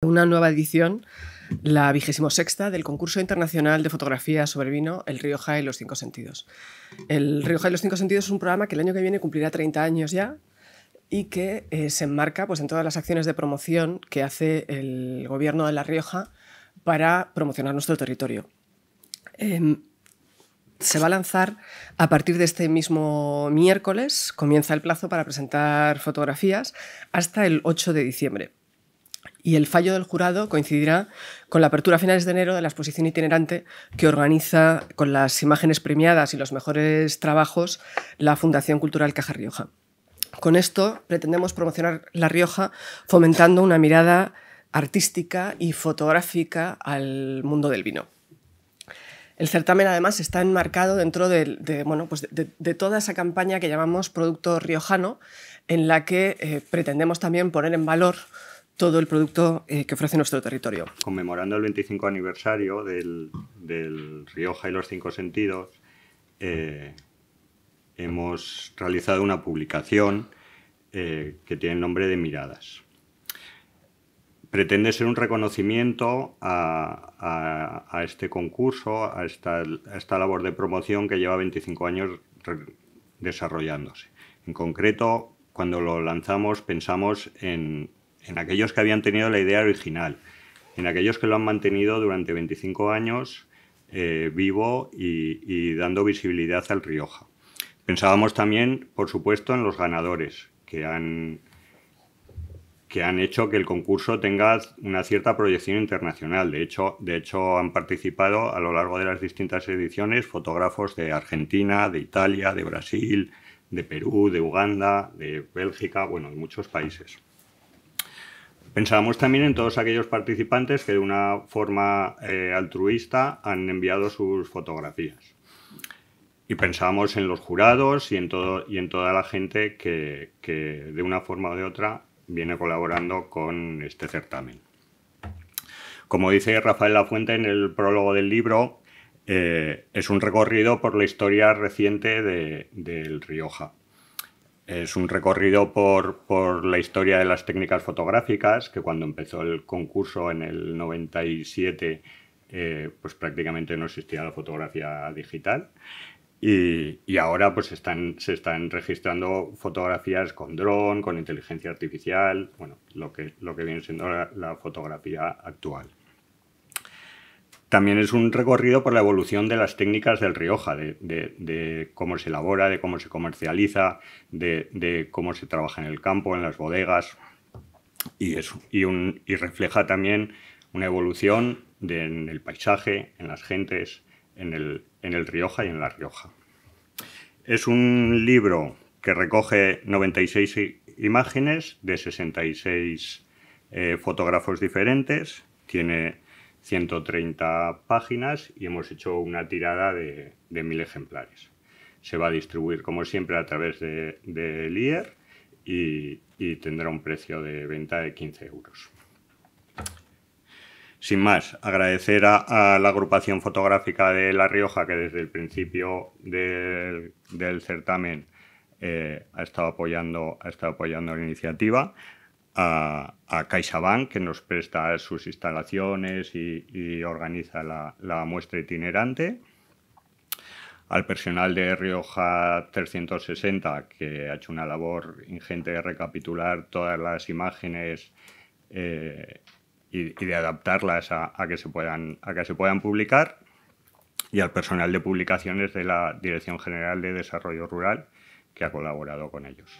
Una nueva edición, la vigésimo sexta del concurso internacional de fotografía sobre vino El Rioja y los Cinco Sentidos. El Rioja y los Cinco Sentidos es un programa que el año que viene cumplirá 30 años ya y que eh, se enmarca pues, en todas las acciones de promoción que hace el gobierno de La Rioja para promocionar nuestro territorio. Em, se va a lanzar a partir de este mismo miércoles, comienza el plazo para presentar fotografías, hasta el 8 de diciembre y el fallo del jurado coincidirá con la apertura a finales de enero de la exposición itinerante que organiza con las imágenes premiadas y los mejores trabajos la Fundación Cultural Caja Rioja. Con esto pretendemos promocionar La Rioja fomentando una mirada artística y fotográfica al mundo del vino. El certamen además está enmarcado dentro de, pues toda esa campaña que llamamos Producto Riojano, en la que eh, pretendemos también poner en valor todo el producto eh, que ofrece nuestro territorio. Conmemorando el 25 aniversario del, Rioja y los Cinco Sentidos, eh, hemos realizado una publicación eh, que tiene el nombre de Miradas. Pretende ser un reconocimiento a, este concurso, a esta, labor de promoción que lleva 25 años desarrollándose. En concreto, cuando lo lanzamos pensamos en, en aquellos que habían tenido la idea original, en aquellos que lo han mantenido durante 25 años eh, vivo y, dando visibilidad al Rioja. Pensábamos también, por supuesto, en los ganadores, que han, que han hecho que el concurso tenga una cierta proyección internacional. De hecho, de hecho, han participado a lo largo de las distintas ediciones fotógrafos de Argentina, de Italia, de Brasil, de Perú, de Uganda, de Bélgica, bueno, de muchos países. Pensamos también en todos aquellos participantes que de una forma eh, altruista han enviado sus fotografías. Y pensamos en los jurados y en, y en toda la gente que, de una forma o de otra viene colaborando con este certamen. Como dice Rafael Lafuente en el prólogo del libro, eh, es un recorrido por la historia reciente de, del Rioja. Es un recorrido por, la historia de las técnicas fotográficas, que cuando empezó el concurso en el 97, eh, pues prácticamente no existía la fotografía digital. Y, ahora pues están, se están registrando fotografías con dron, con inteligencia artificial, bueno, lo que, lo que viene siendo la fotografía actual también es un recorrido por la evolución de las técnicas del Rioja, de, cómo se elabora, de cómo se comercializa, de, cómo se trabaja en el campo, en las bodegas, y, eso, y, refleja también una evolución en el paisaje, en las gentes, en el, Rioja y en la Rioja. Es un libro que recoge 96 imágenes de 66 eh, fotógrafos diferentes, tiene 130 páginas y hemos hecho una tirada de, mil ejemplares. Se va a distribuir como siempre a través de, Lier y, tendrá un precio de venta de 15 euros. Sin más, agradecer a, la agrupación fotográfica de La Rioja que desde el principio del, certamen eh, ha, estado apoyando, ha estado apoyando la iniciativa, a, a CaixaBank, que nos presta sus instalaciones y, organiza la, muestra itinerante, al personal de Rioja 360, que ha hecho una labor ingente de recapitular todas las imágenes eh, y, de adaptarlas a, que se puedan, a que se puedan publicar, y al personal de publicaciones de la Dirección General de Desarrollo Rural, que ha colaborado con ellos.